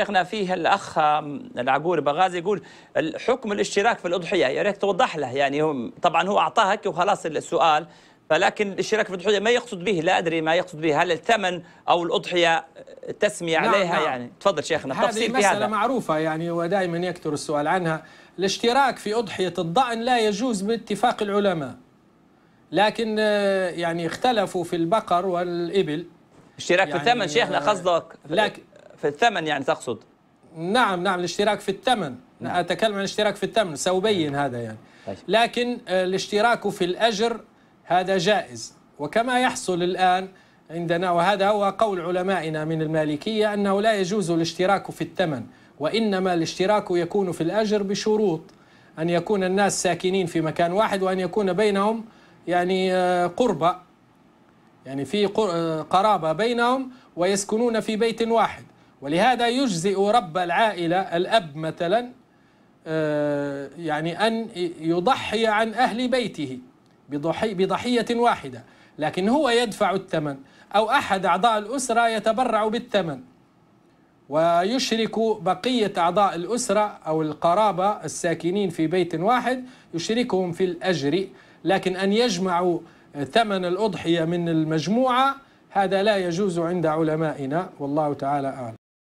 شيخنا فيه الاخ العقور بغازي يقول حكم الاشتراك في الاضحيه يا ريت توضح له يعني هم طبعا هو اعطاه هيك وخلاص السؤال فلكن الاشتراك في الاضحيه ما يقصد به لا ادري ما يقصد به هل الثمن او الاضحيه التسميه نعم عليها نعم. يعني تفضل شيخنا تفصيل في هذا مساله معروفه يعني ودائما يكثر السؤال عنها الاشتراك في اضحيه الضأن لا يجوز باتفاق العلماء لكن آه، يعني اختلفوا في البقر والابل اشتراك يعني في الثمن يعني، شيخنا آه، قصدك لكن في الثمن يعني تقصد نعم نعم الاشتراك في الثمن نعم. أتكلم عن الاشتراك في الثمن سأبين نعم. هذا يعني طيب. لكن الاشتراك في الأجر هذا جائز وكما يحصل الآن عندنا وهذا هو قول علمائنا من المالكية أنه لا يجوز الاشتراك في الثمن وإنما الاشتراك يكون في الأجر بشروط أن يكون الناس ساكنين في مكان واحد وأن يكون بينهم يعني آه، قربة يعني في آه، قرابة بينهم ويسكنون في بيت واحد ولهذا يجزئ رب العائلة الأب مثلا آه، يعني أن يضحي عن أهل بيته بضحي بضحية واحدة لكن هو يدفع الثمن أو أحد أعضاء الأسرة يتبرع بالثمن ويشرك بقية أعضاء الأسرة أو القرابة الساكنين في بيت واحد يشركهم في الأجر لكن أن يجمعوا ثمن الأضحية من المجموعة هذا لا يجوز عند علمائنا والله تعالى أعلم